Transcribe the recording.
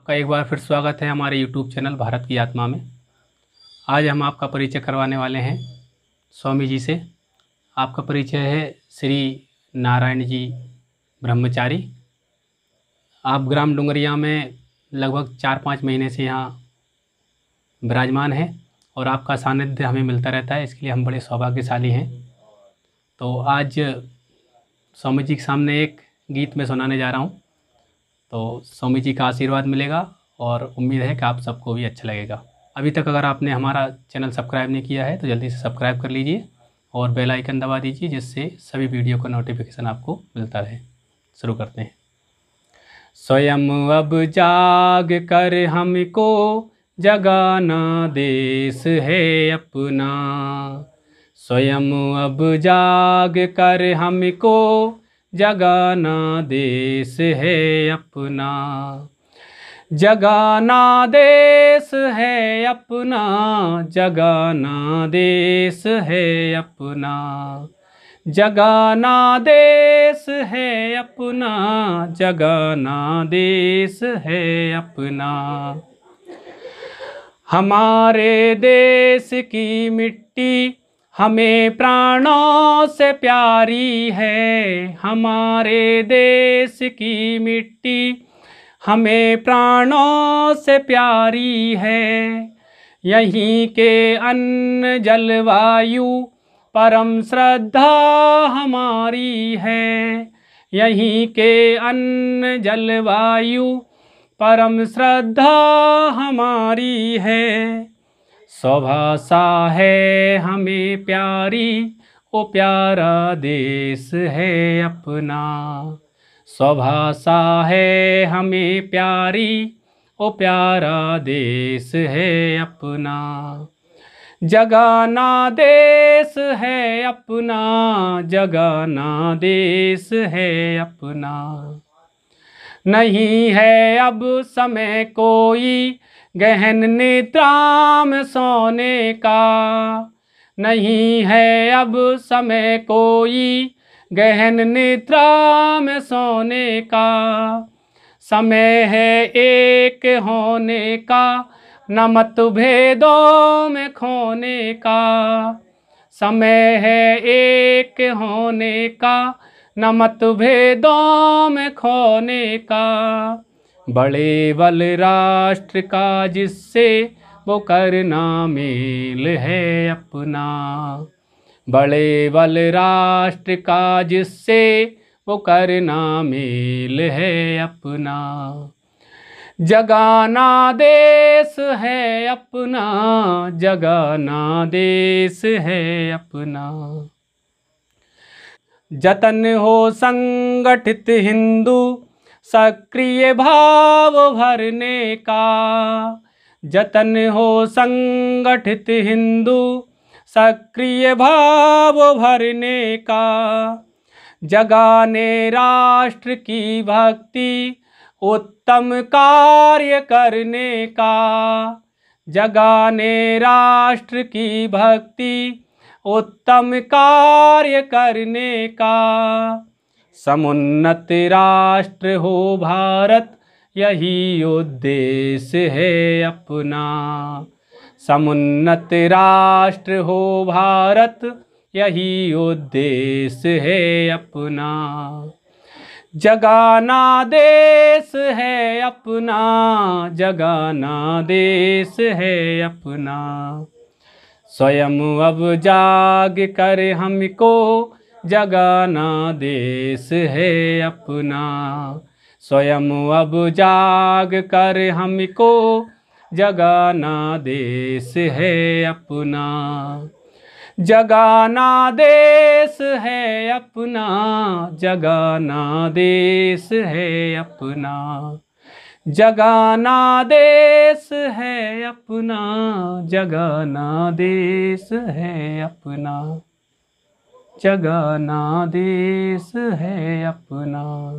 आपका एक बार फिर स्वागत है हमारे यूट्यूब चैनल भारत की आत्मा में आज हम आपका परिचय करवाने वाले हैं स्वामी जी से आपका परिचय है श्री नारायण जी ब्रह्मचारी आप ग्राम डुंगरिया में लगभग चार पाँच महीने से यहाँ विराजमान हैं और आपका सानिध्य हमें मिलता रहता है इसके लिए हम बड़े सौभाग्यशाली हैं तो आज स्वामी जी के सामने एक गीत मैं सुनाने जा रहा हूँ तो स्वामी जी का आशीर्वाद मिलेगा और उम्मीद है कि आप सबको भी अच्छा लगेगा अभी तक अगर आपने हमारा चैनल सब्सक्राइब नहीं किया है तो जल्दी से सब्सक्राइब कर लीजिए और बेल आइकन दबा दीजिए जिससे सभी वीडियो का नोटिफिकेशन आपको मिलता रहे शुरू करते हैं स्वयं अब जाग कर हमको जगाना देश है अपना स्वयं अब जाग कर हमको जगाना देश है अपना जगाना देश है अपना जगाना देश है अपना जगाना देश है अपना जगाना देश है अपना हमारे देश की मिट्टी हमें प्राणों से प्यारी है हमारे देश की मिट्टी हमें प्राणों से प्यारी है यहीं के अन्न जलवायु परम श्रद्धा हमारी है यहीं के अन्न जलवायु परम श्रद्धा हमारी है स्वभाषा है हमें प्यारी ओ प्यारा देश है अपना स्वभाषा है हमें प्यारी ओ प्यारा देश है अपना जगाना देश है अपना जगाना देश है अपना नहीं है अब समय कोई गहन नेत्राम सोने का नहीं है अब समय कोई गहन नेत्राम सोने का समय है एक होने का न भेदों में खोने का समय है एक होने का न भेदों में खोने का बड़े बल राष्ट्र का जिससे वो करना मेल है अपना बड़े बल राष्ट्र का जिससे वो करना मेल है अपना जगाना देश है अपना जगाना देश है अपना जतन हो संगठित हिंदू सक्रिय भाव भरने का जतन हो संगठित हिंदू सक्रिय भाव भरने का जगाने राष्ट्र की भक्ति उत्तम कार्य करने का जगाने राष्ट्र की भक्ति उत्तम कार्य करने का समुन्नत राष्ट्र हो भारत यही उद्देश्य है अपना समुन्नत राष्ट्र हो भारत यही उद्देश्य है अपना जगाना देश है अपना जगाना देश है अपना स्वयं अब जाग कर हमको जगाना देश है अपना स्वयं अब जाग कर हमको जगाना देश है अपना जगाना देश है अपना जगाना देश है अपना जगाना देश है अपना जगाना देश है अपना जगाना देश है अपना